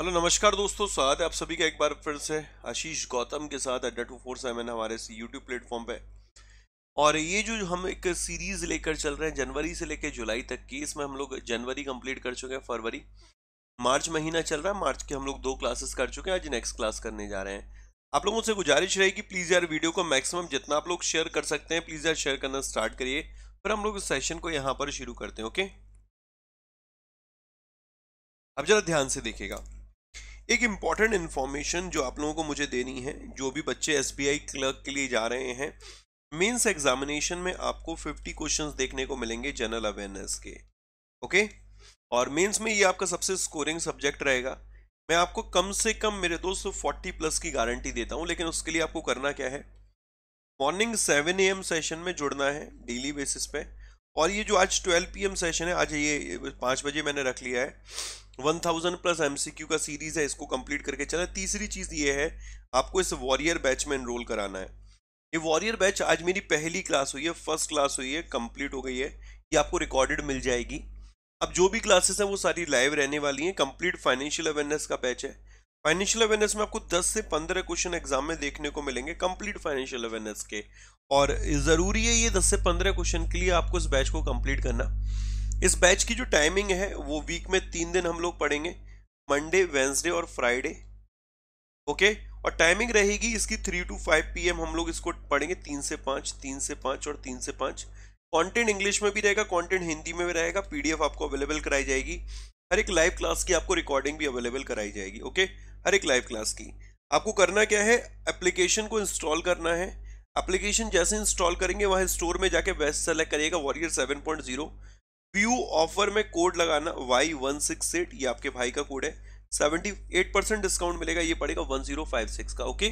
Hello नमस्कार दोस्तों स्वागत है आप सभी का एक बार फिर से आशीष गौतम के साथ अड्डा टू फोर सेवन हमारे यूट्यूब प्लेटफॉर्म पे और ये जो हम एक सीरीज लेकर चल रहे हैं जनवरी से लेकर जुलाई तक की इसमें हम लोग जनवरी कंप्लीट कर चुके हैं फरवरी मार्च महीना चल रहा है मार्च के हम लोग दो क्लासेस कर चुके हैं आज नेक्स्ट क्लास करने जा रहे हैं आप लोगों से गुजारिश रहेगी प्लीज़ यार वीडियो को मैक्सिमम जितना आप लोग शेयर कर सकते हैं प्लीज़ यार शेयर करना स्टार्ट करिए फिर हम लोग इस सेशन को यहाँ पर शुरू करते हैं ओके अब जरा ध्यान से देखिएगा एक इम्पॉर्टेंट इन्फॉर्मेशन जो आप लोगों को मुझे देनी है जो भी बच्चे एस क्लर्क के लिए जा रहे हैं मेंस एग्जामिनेशन में आपको 50 क्वेश्चंस देखने को मिलेंगे जनरल अवेयरनेस के ओके और मेंस में ये आपका सबसे स्कोरिंग सब्जेक्ट रहेगा मैं आपको कम से कम मेरे दोस्त फोर्टी प्लस की गारंटी देता हूँ लेकिन उसके लिए आपको करना क्या है मॉर्निंग सेवन ए सेशन में जुड़ना है डेली बेसिस पे और ये जो आज 12 पीएम सेशन है आज ये पाँच बजे मैंने रख लिया है 1000 प्लस एमसीक्यू का सीरीज है इसको कंप्लीट करके चला तीसरी चीज़ ये है आपको इस वॉरियर बैच में इनरोल कराना है ये वॉरियर बैच आज मेरी पहली क्लास हुई है फर्स्ट क्लास हुई है कंप्लीट हो गई है ये आपको रिकॉर्डेड मिल जाएगी अब जो भी क्लासेस हैं वो सारी लाइव रहने वाली हैं कंप्लीट फाइनेंशियल अवेयरनेस का बैच है फाइनेंशियल अवेयरनेस में आपको 10 से 15 क्वेश्चन एग्जाम में देखने को मिलेंगे कंप्लीट फाइनेंशियल अवेयरनेस के और ज़रूरी है ये 10 से 15 क्वेश्चन के लिए आपको इस बैच को कंप्लीट करना इस बैच की जो टाइमिंग है वो वीक में तीन दिन हम लोग पढ़ेंगे मंडे वेंसडे और फ्राइडे ओके और टाइमिंग रहेगी इसकी थ्री टू फाइव पी हम लोग इसको पढ़ेंगे तीन से पाँच तीन से पाँच और तीन से पाँच कंटेंट इंग्लिश में भी रहेगा कंटेंट हिंदी में भी रहेगा पीडीएफ आपको अवेलेबल कराई जाएगी हर एक लाइव क्लास की आपको रिकॉर्डिंग भी अवेलेबल कराई जाएगी ओके हर एक लाइव क्लास की आपको करना क्या है एप्लीकेशन को इंस्टॉल करना है एप्लीकेशन जैसे इंस्टॉल करेंगे वहाँ स्टोर में जाके वेस्ट सेलेक्ट करिएगा warrior seven point zero view offer में कोड लगाना वाई वन सिक्स एट ये आपके भाई का कोड है सेवेंटी एट परसेंट डिस्काउंट मिलेगा ये पड़ेगा वन जीरो फाइव सिक्स का ओके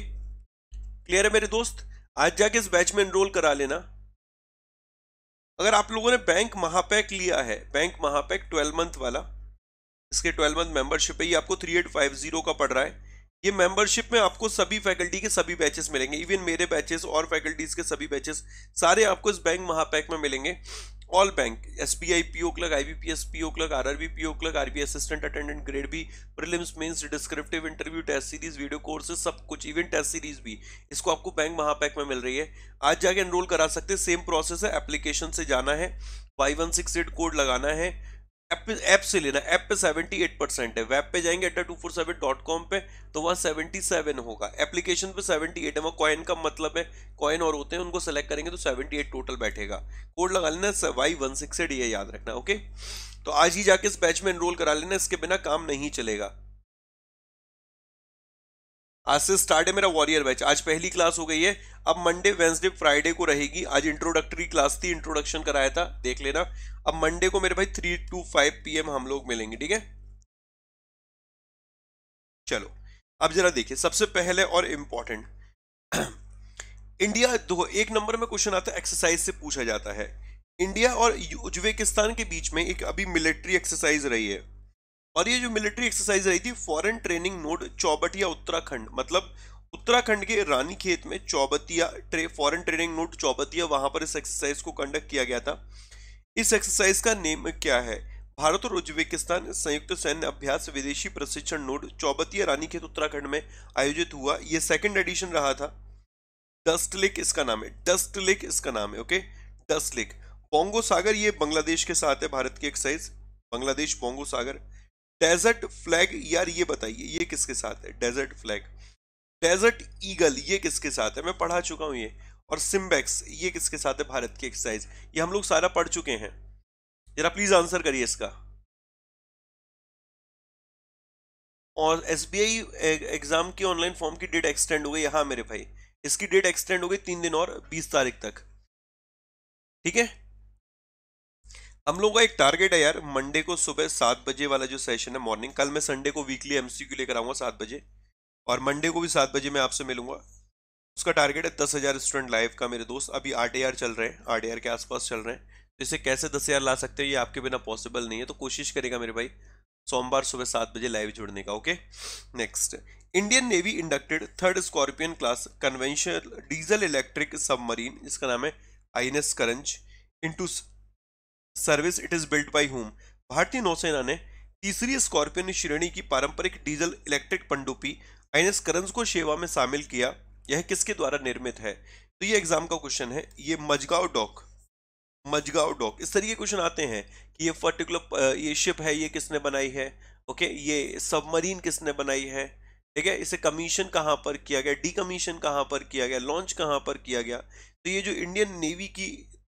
क्लियर है मेरे दोस्त आज जाके इस बैच में एनरोल करा लेना अगर आप लोगों ने बैंक महापैक लिया है बैंक महापैक ट्वेल्व मंथ वाला इसके ट्वेल्व मंथ मेंबरशिप है ये आपको थ्री एट फाइव जीरो का पड़ रहा है ये मेंबरशिप में आपको सभी फैकल्टी के सभी बैचेस मिलेंगे इवन मेरे बैचेस और फैकल्टीज के सभी बैचेस सारे आपको इस बैंक महापैक में मिलेंगे all bank S B I P O clerk I B P S P O clerk R R B P O clerk R B assistant attendant grade भी prelims mains descriptive interview test series video courses सब कुछ even test series भी इसको आपको bank Mahapack में मिल रही है आज जाके एनरोल करा सकते हैं सेम प्रोसेस है एप्लीकेशन से जाना है Y one six eight code लगाना है ऐप से लेना ऐप पे 78 परसेंट है वेब पे जाएंगे eight two four seven dot com पे तो वहाँ 77 होगा एप्लीकेशन पे 78 है वहाँ कॉइन का मतलब है कॉइन और होते हैं उनको सेलेक्ट करेंगे तो 78 टोटल बैठेगा कोड लगा लेना वाई वन सिक्स ये याद रखना ओके तो आज ही जाके इस बैच में एनरोल करा लेना इसके बिना काम नहीं चलेगा आज से स्टार्ट है मेरा वॉरियर बैच आज पहली क्लास हो गई है अब मंडे वेंसडे फ्राइडे को रहेगी आज इंट्रोडक्टरी क्लास थी इंट्रोडक्शन कराया था देख लेना अब मंडे को मेरे भाई थ्री टू फाइव पी हम लोग मिलेंगे ठीक है चलो अब जरा देखिए सबसे पहले और इम्पॉर्टेंट इंडिया दो एक नंबर में क्वेश्चन आता है एक्सरसाइज से पूछा जाता है इंडिया और उज्बेकिस्तान के बीच में एक अभी मिलिट्री एक्सरसाइज रही है और ये जो मिलिट्री एक्सरसाइज रही थी foreign training node Chaubatia Uttarakhand मतलब उत्तराखंड के रानी खेत में चौबतिया ट्रे फॉरेन ट्रेनिंग नोट चौबतिया वहां पर इस एक्सरसाइज को कंडक्ट किया गया था इस एक्सरसाइज का नेम क्या है भारत और उज्बेकिस्तान संयुक्त सैन्य अभ्यास विदेशी प्रशिक्षण नोड चौबतिया रानी खेत उत्तराखंड में आयोजित हुआ यह सेकेंड एडिशन रहा था डस्ट लेक इसका नाम है डस्ट लेक इसका नाम है okay dust lake Bongosagar ये बांग्लादेश के साथ है भारत की exercise Bangladesh Bongosagar desert flag यार ये बताइए ये किसके साथ है डेजर्ट फ्लैग डेजर्ट ईगल ये किसके साथ है मैं पढ़ा चुका हूँ ये और सिम्बैक्स ये किसके साथ है भारत की एक्सरसाइज ये हम लोग सारा पढ़ चुके हैं जरा प्लीज आंसर करिए इसका और एस एग्जाम की ऑनलाइन फॉर्म की डेट एक्सटेंड हो गई हाँ मेरे भाई इसकी डेट एक्सटेंड हो गई तीन दिन और बीस तारीख तक ठीक है हम लोगों का एक टारगेट है यार मंडे को सुबह सात बजे वाला जो सेशन है मॉर्निंग कल मैं संडे को वीकली एमसीक्यू लेकर आऊँगा सात बजे और मंडे को भी सात बजे मैं आपसे मिलूंगा उसका टारगेट है दस हज़ार स्टूडेंट लाइव का मेरे दोस्त अभी आठ हज़ार चल रहे हैं आठ हज़ार के आसपास चल रहे हैं तो इसे कैसे दस हज़ार ला सकते हैं ये आपके बिना पॉसिबल नहीं है तो कोशिश करेगा मेरे भाई सोमवार सुबह सात बजे लाइव जुड़ने का okay next Indian Navy inducted third Scorpene class conventional diesel electric submarine इसका नाम है I N S Karanj into service it is built by home भारतीय नौसेना ने तीसरी स्कॉर्पियन श्रेणी की पारंपरिक डीजल इलेक्ट्रिक पंडुपी आई एन को सेवा में शामिल किया यह किसके द्वारा निर्मित है तो ये एग्जाम का क्वेश्चन है ये मजगांव डॉक मजगांव डॉक इस तरीके क्वेश्चन आते हैं कि ये पर्टिकुलर ये शिप है ये किसने बनाई है ओके ये सबमरीन किसने बनाई है ठीक है इसे कमीशन कहाँ पर किया गया डी कमीशन कहाँ पर किया गया लॉन्च कहाँ पर किया गया तो ये जो इंडियन नेवी की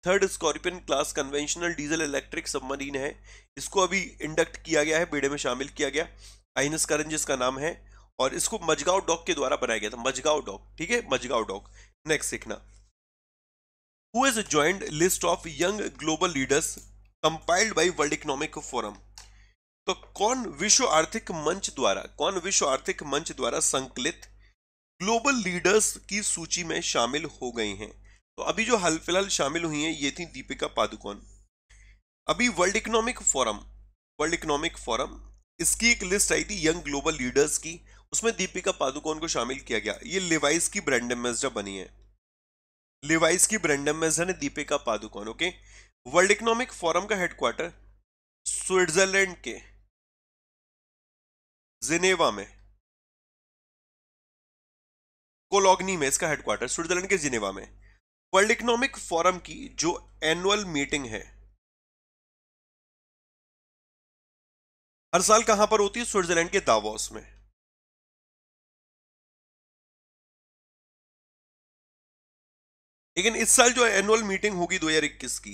third Scorpene class conventional diesel electric submarine है इसको अभी इंडक्ट किया गया है बेड़े में शामिल किया गया आइनस करंज जिसका नाम है और इसको मजगांव डॉक के द्वारा बनाया गया था मजगांव डॉक ठीक है मजगांव डॉक नेक्स्ट सीखना who is joint list of young global leaders compiled by World Economic Forum तो कौन विश्व आर्थिक मंच द्वारा कौन विश्व आर्थिक मंच द्वारा संकलित ग्लोबल लीडर्स की सूची में शामिल हो गई हैं तो अभी जो हाल फिलहाल शामिल हुई हैं ये थी दीपिका पादुकोण अभी World Economic Forum World Economic Forum इसकी एक लिस्ट आई थी यंग ग्लोबल लीडर्स की उसमें दीपिका पादुकोण को शामिल किया गया ये लिवाइस की ब्रांड एम्बेसडर बनी है लिवाइस की ब्रांड एम्बेसडर है Deepika Padukone okay World Economic Forum का हेडक्वार्टर स्विट्जरलैंड के जिनेवा में कोलोगनी में इसका हेडक्वार्टर स्विट्जरलैंड के जिनेवा में वर्ल्ड इकोनॉमिक फोरम की जो एनुअल मीटिंग है हर साल कहां पर होती है स्विट्जरलैंड के दावोस में लेकिन इस साल जो एनुअल मीटिंग होगी 2021 की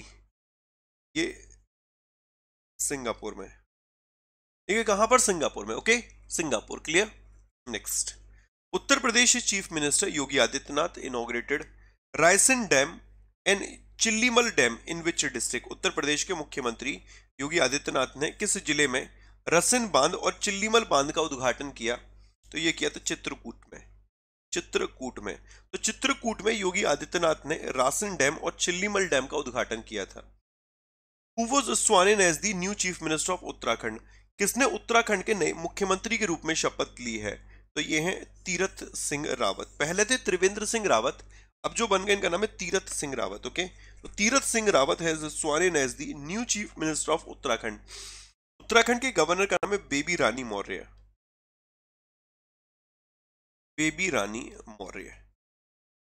ये सिंगापुर में ठीक है कहां पर सिंगापुर में okay Singapore clear next Uttar Pradesh chief minister Yogi Adityanath inaugurated Raisen dam and Chillimal dam in which district Uttar Pradesh के मुख्यमंत्री योगी आदित्यनाथ ने किस जिले में रसिन बांध और चिल्लीमल बांध का उद्घाटन किया तो ये किया था चित्रकूट में चित्रकूट में तो चित्रकूट में योगी आदित्यनाथ ने रासन डैम और चिल्लीमल डैम का उद्घाटन किया था new chief minister of Uttarakhand किसने उत्तराखंड के नए मुख्यमंत्री के रूप में शपथ ली है तो ये हैं तीरथ सिंह रावत पहले थे त्रिवेंद्र सिंह रावत अब जो बन गए इनका नाम है तीरथ सिंह रावत ओके तो तीरथ सिंह रावत है sworn as the new chief minister of Uttarakhand Uttarakhand के गवर्नर का नाम है बेबी रानी मौर्य बेबी रानी मौर्य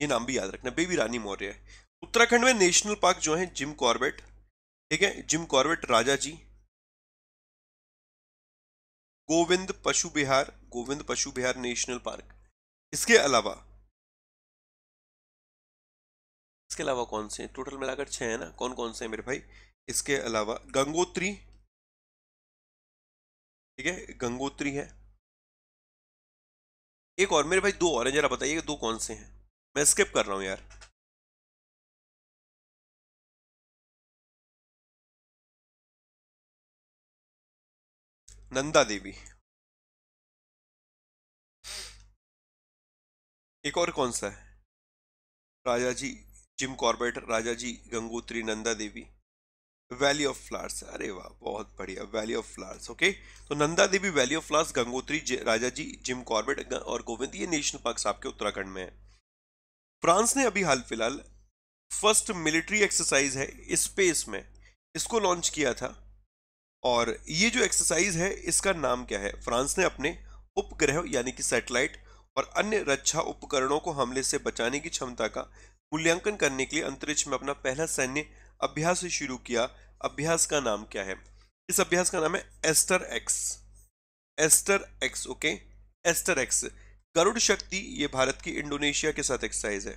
ये नाम भी याद रखना बेबी रानी मौर्य उत्तराखंड में नेशनल पार्क जो है जिम कॉर्बेट ठीक है Jim Corbett Rajaji Govind पशु बिहार गोविंद पशु बिहार नेशनल पार्क इसके अलावा इसके अलावा कौन से टोटल मिलाकर छः है ना कौन कौन से हैं मेरे भाई इसके अलावा गंगोत्री ठीक है गंगोत्री है एक और मेरे भाई दो और हैं जरा बताइए दो कौन से हैं मैं स्किप कर रहा हूँ यार नंदा देवी एक और कौन सा है Rajaji Jim Corbett Rajaji Gangotri Nanda Devi valley of flowers अरे वाह बहुत बढ़िया वैली ऑफ फ्लावर्स ओके तो Nanda Devi valley of flowers Gangotri Rajaji Jim Corbett और गोविंद ये नेशनल पार्क आपके उत्तराखंड में है फ्रांस ने अभी हाल फिलहाल फर्स्ट मिलिट्री एक्सरसाइज है स्पेस में इसको लॉन्च किया था और ये जो एक्सरसाइज है इसका नाम क्या है फ्रांस ने अपने उपग्रह यानी कि सैटेलाइट और अन्य रक्षा उपकरणों को हमले से बचाने की क्षमता का मूल्यांकन करने के लिए अंतरिक्ष में अपना पहला सैन्य अभ्यास शुरू किया अभ्यास का नाम क्या है इस अभ्यास का नाम है Aster X Aster X okay Aster X Garuda Shakti ये भारत की इंडोनेशिया के साथ एक्सरसाइज है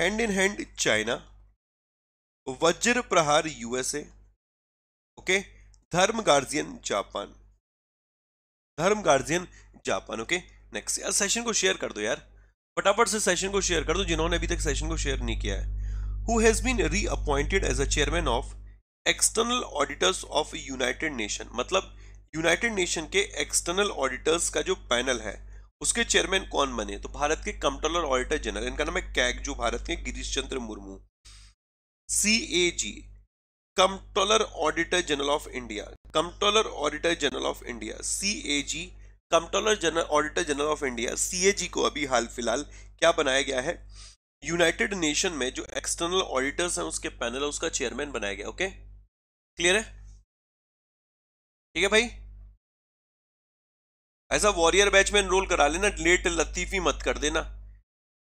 hand in hand China Vajra Prahar USA okay Dharma guardian Japan Dharma guardian Japan okay next यार सेशन को शेयर कर दो यार फटाफट से सेशन को शेयर कर दो जिन्होंने अभी तक सेशन को शेयर नहीं किया है who has been reappointed as a chairman of external auditors of United Nation मतलब यूनाइटेड नेशन के एक्सटर्नल ऑडिटर्स का जो पैनल है उसके चेयरमैन कौन बने तो भारत के कंट्रोलर ऑडिटर जनरल इनका नाम है कैग जो भारत के गिरीश चंद्र मुर्मू सी ए जी controller auditor general of India controller auditor general of India C A ji controller general auditor general of India सी को अभी हाल फिलहाल क्या बनाया गया है यूनाइटेड नेशन में जो एक्सटर्नल ऑडिटर्स हैं उसके पैनल है उसका चेयरमैन बनाया गया ओके क्लियर है ठीक है भाई ऐसा वॉरियर बैच में एनरोल करा लेना लेट लतीफी मत कर देना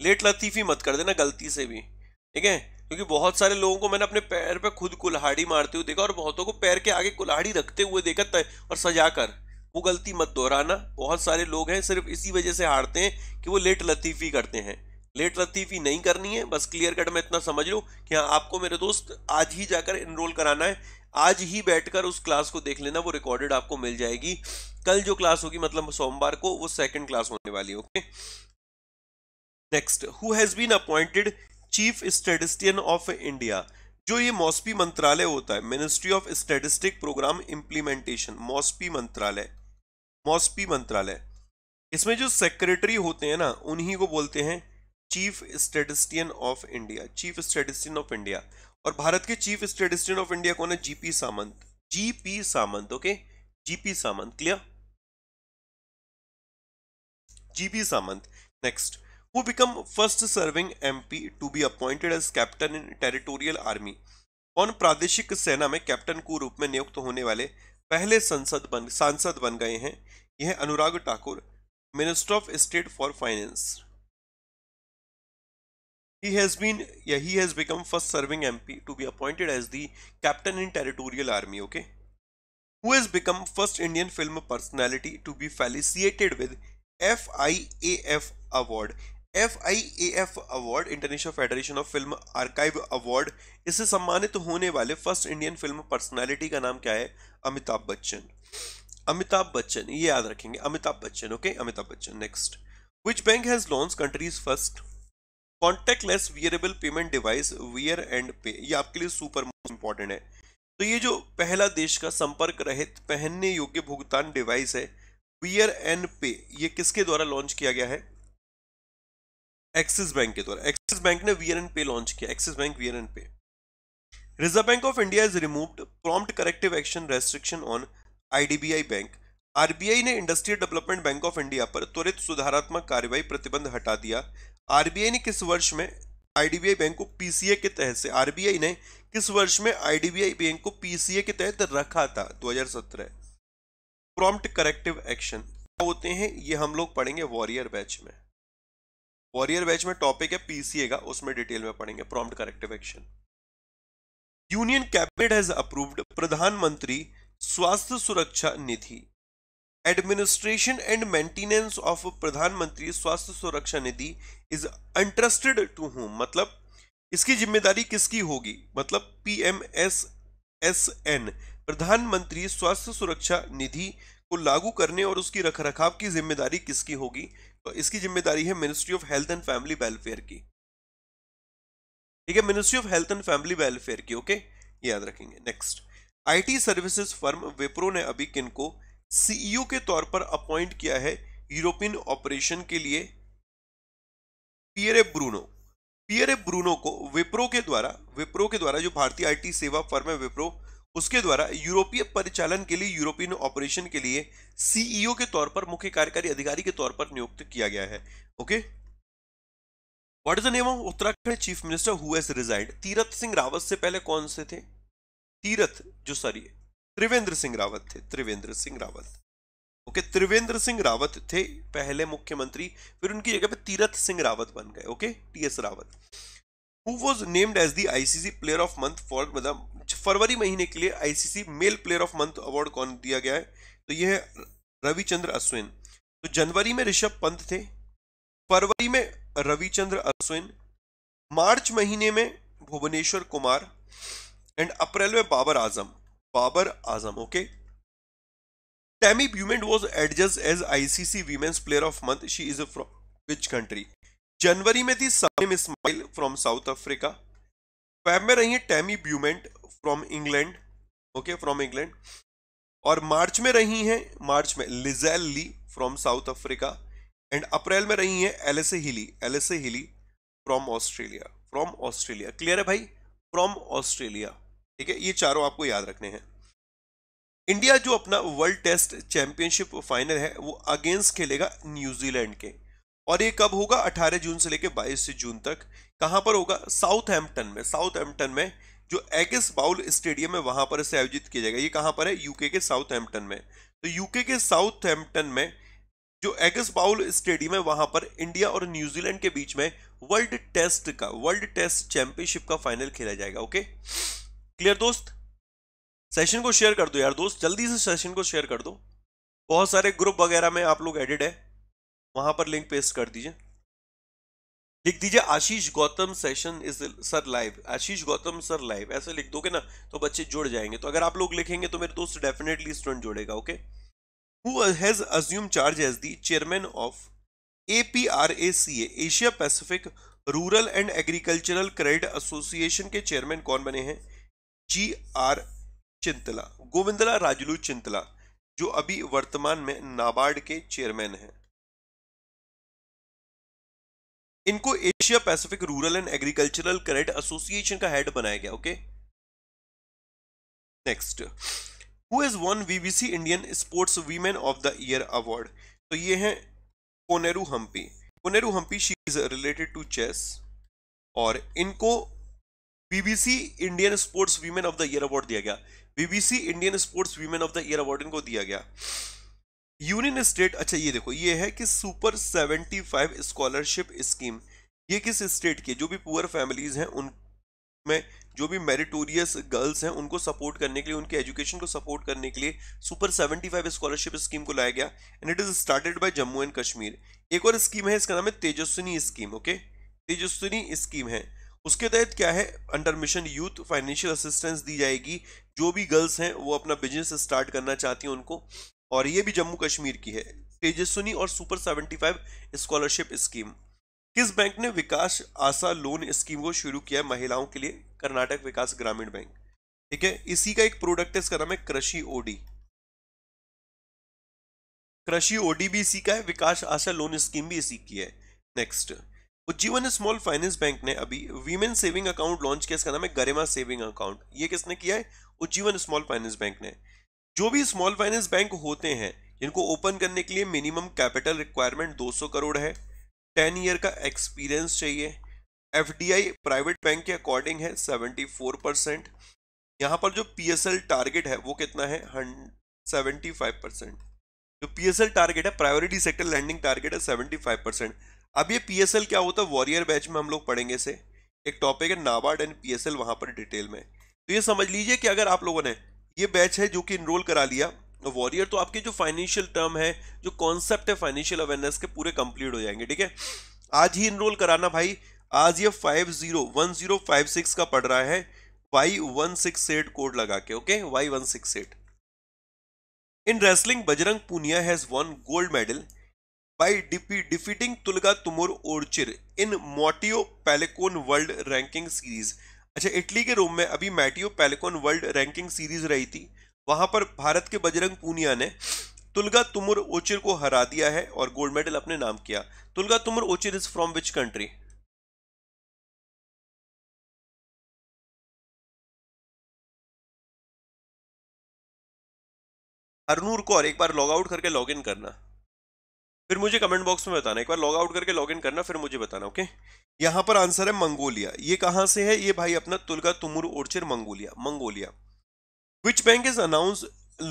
लेट लतीफी मत कर देना गलती से भी ठीक है क्योंकि बहुत सारे लोगों को मैंने अपने पैर पे खुद कुल्हाड़ी मारते हुए देखा और बहुतों को पैर के आगे कुल्हाड़ी रखते हुए देखा और सजा कर वो गलती मत दोहराना बहुत सारे लोग हैं सिर्फ इसी वजह से हारते हैं कि वो लेट लतीफ़ी करते हैं लेट लतीफ़ी नहीं करनी है बस क्लियर कट में इतना समझ लो कि हाँ आपको मेरे दोस्त आज ही जाकर इनरोल कराना है आज ही बैठकर उस क्लास को देख लेना वो रिकॉर्डेड आपको मिल जाएगी कल जो क्लास होगी मतलब सोमवार को वो सेकंड क्लास होने वाली okay next who has been appointed chief statistician of India जो ये मौसपी मंत्रालय होता है ministry of statistic programme implementation MoSPI मंत्रालय मॉस्पी मंत्रालय इसमें जो सेक्रेटरी होते हैं ना उन्हीं को बोलते हैं chief statistician of India chief statistician of India और भारत के चीफ स्टेटिस्टियन ऑफ इंडिया कौन है G P Samant G P Samant okay G P Samant clear G P Samant next वो become first serving MP to be appointed as captain in territorial army कौन प्रादेशिक सेना में captain को रूप में नियुक्त होने वाले पहले संसद बन सांसद बन गए हैं यह Anurag Thakur minister of state for finance he has been या he has become first serving MP to be appointed as the captain in territorial army okay who has become first Indian film personality to be felicitated with F I A F award F I A F award international federation of film archive award इससे सम्मानित होने वाले first Indian film personality का नाम क्या है अमिताभ बच्चन अमिताभ बच्चन ये याद रखेंगे Amitabh Bachchan okay Amitabh Bachchan next which bank has launch country's first less wearable payment device wear and pay ये आपके लिए सुपर मोस्ट इंपॉर्टेंट है तो ये जो पहला देश का संपर्क रहित पहनने योग्य भुगतान डिवाइस है वियर एंड पे ये किसके द्वारा लॉन्च किया गया है एक्सिस बैंक के द्वारा एक्सिस बैंक ने वी पे लॉन्च किया Axis bank we pay Reserve Bank of India is removed prompt corrective action restriction on IDBI bank RBI ने industrial development bank of India पर त्वरित सुधारात्मक कार्यवाही प्रतिबंध हटा दिया आरबीआई ने किस वर्ष में आईडीबीआई बैंक को पीसीए के तहत से आरबीआई ने किस वर्ष में आईडीबीआई बैंक को पीसीए के तहत रखा था 2017 प्रॉम्प्ट करेक्टिव एक्शन होते हैं ये हम लोग पढ़ेंगे वॉरियर बैच में वॉरियर बैच में टॉपिक है पीसीए का उसमें डिटेल में पढ़ेंगे prompt corrective action union cabinet has approved Pradhan Mantri Swasthya Suraksha Nidhi administration and maintenance of Pradhan Mantri Swasthya Suraksha Nidhi is interested to whom मतलब इसकी जिम्मेदारी किसकी होगी मतलब पीएमएसएसएन प्रधानमंत्री स्वास्थ्य सुरक्षा निधि को लागू करने और उसकी रखरखाव की जिम्मेदारी किसकी होगी तो इसकी जिम्मेदारी है ministry of health and family welfare की ठीक है ministry of health and family welfare की ओके याद रखेंगे next IT services firm Wipro ने अभी किनको सीईओ e के तौर पर अपॉइंट किया है यूरोपियन ऑपरेशन के लिए पियरे ब्रूनो पियरे ब्रूनो को विप्रो के द्वारा विप्रो के द्वारा जो भारतीय आईटी सेवा फर्म है विप्रो उसके द्वारा यूरोपीय परिचालन के लिए यूरोपियन ऑपरेशन के लिए सीईओ e के तौर पर मुख्य कार्यकारी अधिकारी के तौर पर नियुक्त किया गया है okay what is the name of Uttarakhand chief minister who resigned Tirath Singh Rawat से पहले कौन से थे तीरथ जो सॉरी त्रिवेंद्र सिंह रावत थे त्रिवेंद्र सिंह रावत ओके त्रिवेंद्र सिंह रावत थे पहले मुख्यमंत्री फिर उनकी जगह पे तीरथ सिंह रावत बन गए okay T Rawat who was named as the ICC player of month for मतलब फरवरी महीने के लिए ICC male player of month award कौन दिया गया है तो यह है रविचंद्र अश्विन तो जनवरी में ऋषभ पंत थे फरवरी में रविचंद्र अश्विन मार्च महीने में भुवनेश्वर कुमार एंड अप्रैल में Babar Azam Babar Azam okay Tammy Beaumont was adjust as ICC women's player of month she is a from which country जनवरी में थी Shabnim Ismail from South Africa Feb में रही है Tammy Beaumont from England okay from England और March में रही हैं मार्च में Lizelle Lee from South Africa and April में रही हैं Alyssa Healy Alyssa Healy from Australia from Australia clear है भाई फ्रॉम ऑस्ट्रेलिया ठीक है ये चारों आपको याद रखने हैं इंडिया जो अपना वर्ल्ड टेस्ट चैंपियनशिप फाइनल है वो अगेंस्ट खेलेगा न्यूजीलैंड के और ये कब होगा 18 जून से लेकर 22 जून तक कहां पर होगा साउथ हेम्पटन में साउथ हेम्पटन में जो एगिस बाउल स्टेडियम है वहां पर इसे आयोजित किया जाएगा ये कहां पर है यूके के साउथ हेम्पटन में तो यूके के साउथ हेम्पटन में जो एगस बाउल स्टेडियम है वहां पर इंडिया और न्यूजीलैंड के बीच में वर्ल्ड टेस्ट का वर्ल्ड टेस्ट चैंपियनशिप का फाइनल खेला जाएगा ओके क्लियर दोस्त सेशन को शेयर कर दो यार दोस्त जल्दी से सेशन को शेयर कर दो बहुत सारे ग्रुप वगैरह में आप लोग एडिड है वहां पर लिंक पेस्ट कर दीजिए लिख दीजिए Ashish Gautam session is sir live Ashish Gautam sir live ऐसे लिख दोगे ना तो बच्चे जुड़ जाएंगे तो अगर आप लोग लिखेंगे तो मेरे दोस्त डेफिनेटली स्टूडेंट जुड़ेगा okay who has assume charge as the chairman of A P R A C Asia Pacific rural and agricultural credit association के चेयरमैन कौन बने हैं जी आर चिंतला गोविंदला राजलू चिंतला जो अभी वर्तमान में नाबार्ड के चेयरमैन हैं इनको Asia Pacific rural and agricultural credit association का हेड बनाया गया okay next who is won BBC Indian sports women of the year award तो ये हैं Koneru Humpy Koneru Humpy she is related to chess और इनको BBC Indian sports women of the year award दिया गया BBC Indian sports women of the year award इनको दिया गया यूनियन स्टेट अच्छा ये देखो ये है कि सुपर 75 स्कॉलरशिप स्कीम ये किस स्टेट की जो भी पुअर फैमिलीज हैं उन में जो भी मेरिटोरियस गर्ल्स हैं उनको सपोर्ट करने के लिए उनके एजुकेशन को सपोर्ट करने के लिए सुपर 75 स्कॉलरशिप स्कीम को लाया गया and it is started by Jammu and Kashmir एक और स्कीम है इसका नाम है Tejaswini scheme okay Tejaswini scheme है उसके तहत क्या है under mission youth financial assistance दी जाएगी जो भी गर्ल्स हैं वो अपना बिजनेस स्टार्ट करना चाहती हैं उनको और ये भी जम्मू कश्मीर की है तेजस्वनी और सुपर 75 स्कॉलरशिप स्कीम किस बैंक ने विकास आशा लोन स्कीम को शुरू किया है महिलाओं के लिए कर्नाटक विकास ग्रामीण बैंक ठीक है इसी का एक प्रोडक्ट है इसका नाम है कृषि ओडी कृषि ओडी भी इसी का है विकास आशा लोन स्कीम भी इसी की है next Ujjivan small finance bank ने अभी वीमेन सेविंग अकाउंट लॉन्च किया इसका नाम है गरिमा सेविंग अकाउंट ये किसने किया है उज्जीवन स्मॉल फाइनेंस बैंक ने जो भी स्मॉल फाइनेंस बैंक होते हैं इनको ओपन करने के लिए मिनिमम कैपिटल रिक्वायरमेंट 200 करोड़ है 10 ईयर का एक्सपीरियंस चाहिए एफ प्राइवेट बैंक के अकॉर्डिंग है 74 परसेंट यहाँ पर जो पी टारगेट है वो कितना है सेवेंटी फाइव परसेंट जो पी टारगेट है प्रायोरिटी सेक्टर लैंडिंग टारगेट है सेवेंटी फाइव परसेंट अब ये पी क्या होता है वॉरियर बैच में हम लोग पढ़ेंगे इसे एक टॉपिक है नाबार्ड एंड पी वहाँ पर डिटेल में तो ये समझ लीजिए कि अगर आप लोगों ने ये बैच है जो कि इनरोल करा लिया वॉरियर तो आपके जो फाइनेंशियल टर्म है जो कॉन्सेप्ट है फाइनेंशियल अवेयरनेस के पूरे कंप्लीट हो जाएंगे ठीक है आज ही इनरोल कराना भाई आज ये five zero one zero five six का पड़ रहा है Y one six eight code लगा के okay Y one six eight in wrestling Bajrang Punia has won gold medal by de defeating Tulga Tumur Ochir in Matteo Pellicone world ranking series अच्छा Italy के Rome में अभी Matteo Pellicone world ranking series रही थी वहां पर भारत के बजरंग पूनिया ने तुलगा तुमर ओचिर को हरा दिया है और गोल्ड मेडल अपने नाम किया Tulga Tumur Ochir is from which country Arnoor Kaur एक बार लॉग आउट करके लॉग इन करना फिर मुझे कमेंट बॉक्स में बताना एक बार लॉग आउट करके लॉग इन करना फिर मुझे बताना ओके यहाँ पर आंसर है मंगोलिया ये कहाँ से है ये भाई अपना Tulga Tumur Ochir Mongolia Mongolia which bank is announce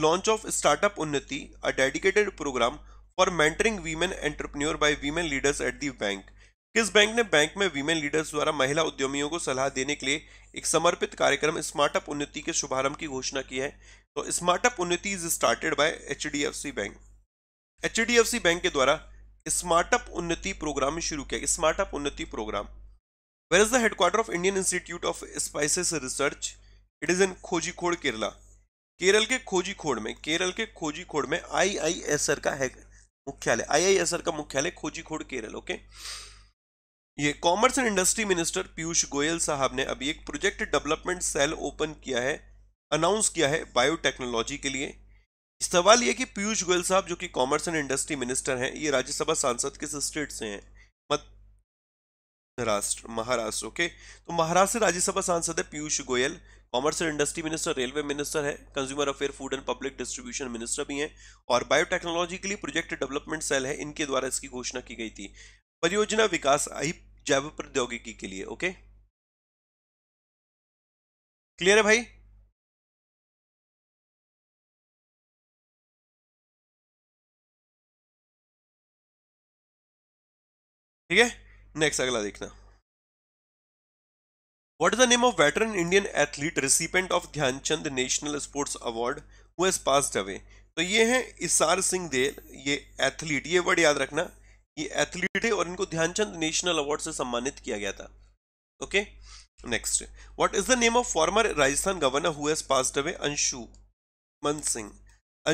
launch of startup Unnati a dedicated program for mentoring women entrepreneur by women leaders at the bank किस बैंक ने बैंक में वीमेन लीडर्स द्वारा महिला उद्यमियों को सलाह देने के लिए एक समर्पित कार्यक्रम स्मार्टअप उन्नति के शुभारंभ की घोषणा की है तो smartup Unnati is started by H bank H bank के द्वारा स्मार्टअप उन्नति प्रोग्राम शुरू किया smartup Unnati program where is the headquarter of Indian institute of spices research it is in Kozhikode Kerala Kerala के खोजीखोड़ में केरल के खोजीखोड़ में आईआईएसआर का है मुख्यालय आर का मुख्यालय खोजीखोड़ केरल ओके ये commerce and industry minister Piyush Goyal साहब ने अभी एक प्रोजेक्ट डेवलपमेंट सेल ओपन किया है अनाउंस किया है बायोटेक्नोलॉजी के लिए सवाल यह कि पीयूष गोयल साहब जो कि कॉमर्स एंड इंडस्ट्री मिनिस्टर हैं ये राज्यसभा सांसद किस स्टेट से हैं महाराष्ट्र महाराष्ट्र ओके तो महाराष्ट्र राज्यसभा सांसद है Piyush Goyal commerce and industry minister railway minister है consumer affair food and public distribution minister भी हैं और बायोटेक्नोलॉजी के लिए प्रोजेक्ट डेवलपमेंट सेल है इनके द्वारा इसकी घोषणा की गई थी परियोजना विकास आई जैव प्रौद्योगिकी के लिए ओके क्लियर है भाई ठीक है नेक्स्ट अगला देखना what is the name of veteran Indian athlete recipient of Dhyan Chand national sports award who away तो ये हैं इसार सिंह देल ये एथलीट ये वर्ड याद रखना ये एथलीट है और इनको ध्यानचंद नेशनल अवार्ड से सम्मानित किया गया था okay next what is the name of former Rajasthan governor who has passed away Anshuman Singh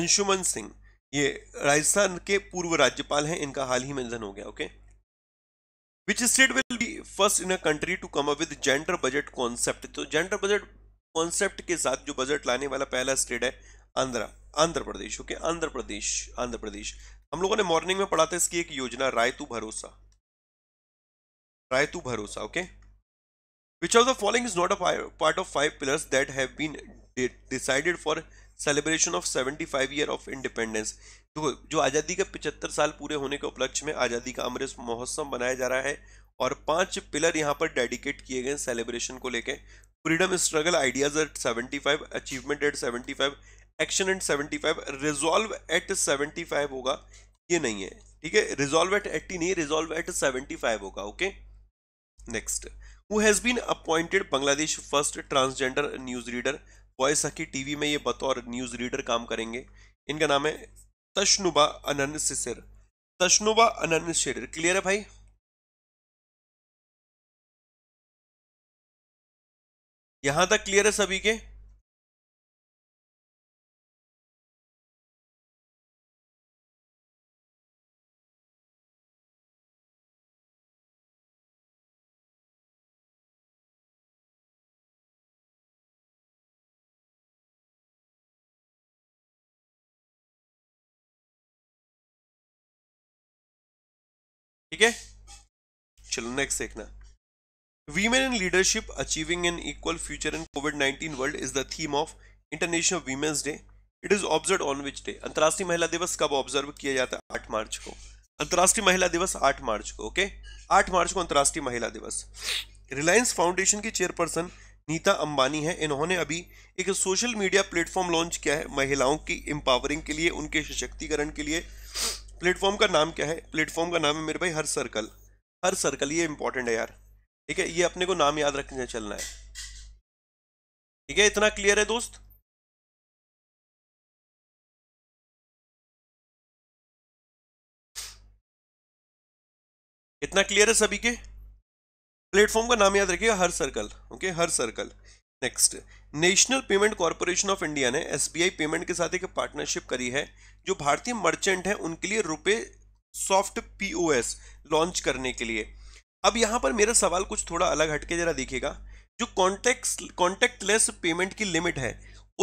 Anshuman Singh ये राजस्थान के पूर्व राज्यपाल हैं इनका हाल ही में निधन हो गया okay okay? which state will be first in a country to come up with gender budget concept तो gender budget concept के साथ जो budget लाने वाला पहला state है आंध्रा आंध्र प्रदेश ओके आंध्र प्रदेश आंध्र प्रदेश हम लोगों ने मॉर्निंग में पढ़ा था इसकी एक योजना रायतु Bharosa Rythu Bharosa okay which of the following is not a part of five pillars that have been decided for celebration of 75 year of independence तो जो आज़ादी के 75 साल पूरे होने के उपलक्ष्य में आज़ादी का अमृत महोत्सव मनाया जा रहा है और पांच पिलर यहाँ पर डेडिकेट किए गए सेलिब्रेशन को लेके freedom struggle ideas at 75 achievement at 75 action at 75 resolve at 75 होगा ये नहीं है ठीक है रिजॉल्व एट एट्टी नहीं रिजॉल्व एट 75 होगा okay next who has been appointed Bangladesh first transgender news reader Boishakhi TV में ये बतौर न्यूज़ रीडर काम करेंगे इनका नाम है तशनुबा अनन सिसर तशनुबा अनन शेर क्लियर है भाई यहां तक क्लियर है सभी के ठीक है चलो नेक्स्ट देखना women in leadership achieving an equal future in COVID 19 world is the theme of international women's day it is observe on which day अंतर्राष्ट्रीय महिला दिवस कब ऑब्जर्व किया जाता है आठ मार्च को अंतर्राष्ट्रीय महिला दिवस आठ मार्च को ओके आठ मार्च को अंतर्राष्ट्रीय महिला दिवस रिलायंस फाउंडेशन की चेयरपर्सन नीता अंबानी है इन्होंने अभी एक सोशल मीडिया प्लेटफॉर्म लॉन्च किया है महिलाओं की एम्पावरिंग के लिए उनके सशक्तिकरण के लिए प्लेटफॉर्म का नाम क्या है प्लेटफॉर्म का नाम है मेरे भाई हर सर्कल हर सर्कल ये इंपॉर्टेंट है यार ठीक है ये अपने को नाम याद रखने चलना है ठीक है इतना क्लियर है दोस्त इतना क्लियर है सभी के प्लेटफॉर्म का नाम याद रखिएगा her circle okay her circle next national payment corporation of India ने एस पेमेंट के साथ एक पार्टनरशिप करी है जो भारतीय मर्चेंट है उनके लिए रुपए सॉफ्ट पीओएस लॉन्च करने के लिए अब यहाँ पर मेरा सवाल कुछ थोड़ा अलग हटके जरा दिखेगा जो कॉन्टैक्ट कॉन्टैक्टलेस पेमेंट की लिमिट है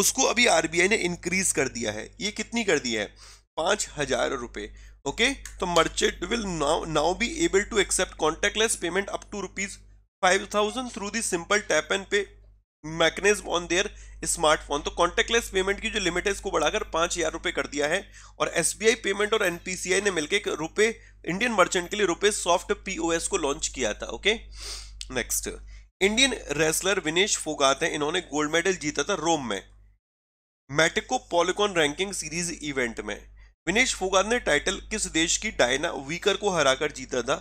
उसको अभी आरबीआई ने इंक्रीज कर दिया है ये कितनी कर दी है पाँच हजार रुपये ओके तो merchant will now now be able to accept contactless payment up to rupees five thousand through this simple tap and pay mechanism on their smartphone तो कॉन्टेक्टलेस पेमेंट की जो लिमिट है इसको बढ़ाकर पांच हजार रुपए कर दिया है और एस पेमेंट और एनपीसीआई ने मिलकर रुपए इंडियन मर्चेंट के लिए रुपए सॉफ्ट पीओएस को लॉन्च किया था okay next Indian wrestler Vinesh Phogat हैं इन्होंने गोल्ड मेडल जीता था रोम में Matteo Pellicone ranking series event में विनेश फोगात ने टाइटल किस देश की डायना वीकर को हराकर जीता था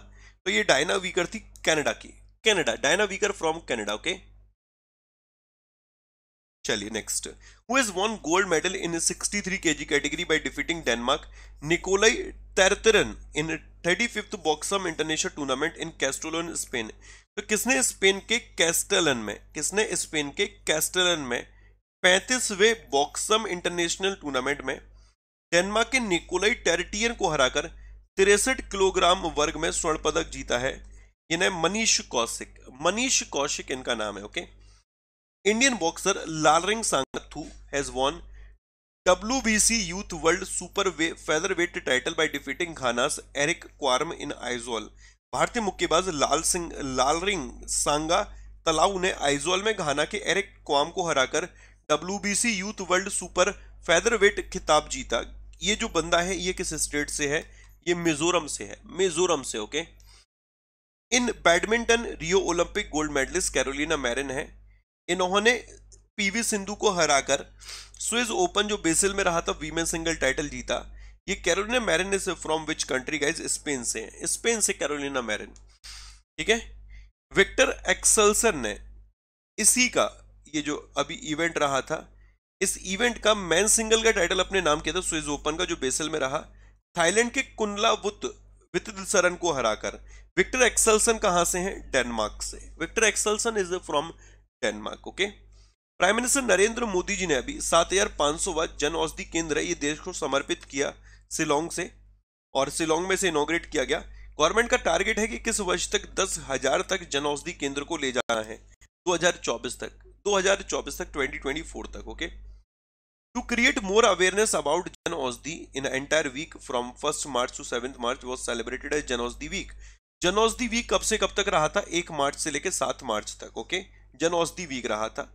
तो ये डायना वीकर थी कैनेडा की Canada Diana Weicker from Canada okay okay? चलिए next who is won gold medal in 63 three K G category by defeating Denmark Nikolai Terteryan in thirty fifth Boxam international tournament in Castellon Spain तो किसने Spain के Castellon में किसने Spain के Castellon में पैंतीसवें Boxam international tournament में Denmark के निकोलाई टेरिटियन को हराकर तिरसठ किलोग्राम वर्ग में स्वर्ण पदक जीता है इन्हें मनीष कौशिक मनीष कौशिक इनका नाम है okay okay? Indian boxer Indian boxer Lalring Sangthu has youth world super we featherweight title by defeating Ghana's Eric Quorum in Aizawl भारतीय मुक्केबाज लाल सिंह लालरिंग सांगा तलाऊ ने आइजोल में घाना के एरिक क्वाम को हराकर WBC youth world super featherweight खिताब जीता ये जो बंदा है ये किस स्टेट से है ये मिजोरम से है मिजोरम से okay in badminton Rio Olympic gold medalist Carolina Marin है इन्होंने पीवी सिंधु को हराकर स्विस ओपन जो बेसिल में रहा था वीमेन सिंगल टाइटल जीता ये Carolina Marin is from which country guys Spain से है स्पेन से कैरोलिना मैरिन ठीक है विक्टर एक्सलसन ने इसी का ये जो अभी इवेंट रहा था इस इवेंट का मैन सिंगल का टाइटल अपने नाम किया था स्विस ओपन का जो बेसल में रहा थाईलैंड के कुंडला वुत वितसरन को हराकर विक्टर एक्सलसन कहाँ से हैं डेनमार्क से Viktor Axelsen is from Denmark okay prime minister Narendra Modi ji ने अभी सात हजार पांच सौ वर्ष जन औषधि केंद्र है ये देश को समर्पित किया सिलोंग से और सिलोंग में से इनोग्रेट किया गया गवर्नमेंट का टारगेट है कि किस वर्ष तक दस हजार तक जन औषधि केंद्र को ले जाना है 2024 तक 2024 तक 2024 तक okay to create more awareness about Jan Aushadhi in entire week from first March to seventh March was celebrated as Jan Aushadhi week जन औषधि वीक कब से कब तक रहा था एक मार्च से लेकर सात मार्च तक ओके okay? जन औषधि वीक रहा था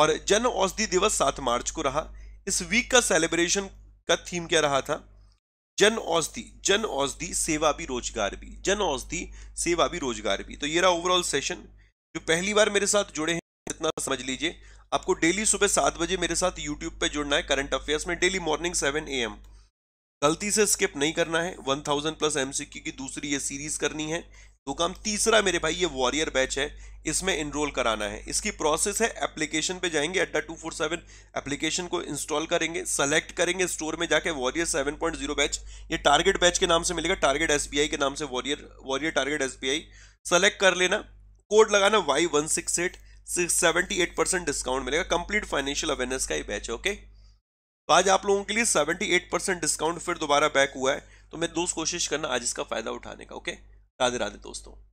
और जन औषधि दिवस सात मार्च को रहा इस वीक का सेलिब्रेशन का थीम क्या रहा था जन औषधि जन औषधि सेवा भी रोजगार भी जन औषधि सेवा भी रोजगार भी तो ये रहा ओवरऑल सेशन जो पहली बार मेरे साथ जुड़े हैं इतना समझ लीजिए आपको डेली सुबह सात बजे मेरे साथ यूट्यूब पे जुड़ना है करंट अफेयर्स में डेली मॉर्निंग सेवन ए गलती से स्किप नहीं करना है वन प्लस एम की दूसरी ये सीरीज करनी है तो काम तीसरा मेरे भाई ये वॉरियर बैच है इसमें इनरोल कराना है इसकी प्रोसेस है एप्लीकेशन पे जाएंगे Adda two four seven application को इंस्टॉल करेंगे सेलेक्ट करेंगे स्टोर में जाके warrior seven point zero batch ये टारगेट बैच के नाम से मिलेगा टारगेट एस के नाम से warrior warrior target S select कर लेना कोड लगाना Y one six eight seventy eight percent discount मिलेगा कंप्लीट फाइनेंशियल अवेयरनेस का ही बैच है ओके तो आज आप लोगों के लिए सेवेंटी एट परसेंट डिस्काउंट फिर दोबारा बैक हुआ है तो मैं दोस्त कोशिश करना आज इसका फायदा उठाने का ओके राधे राधे दोस्तों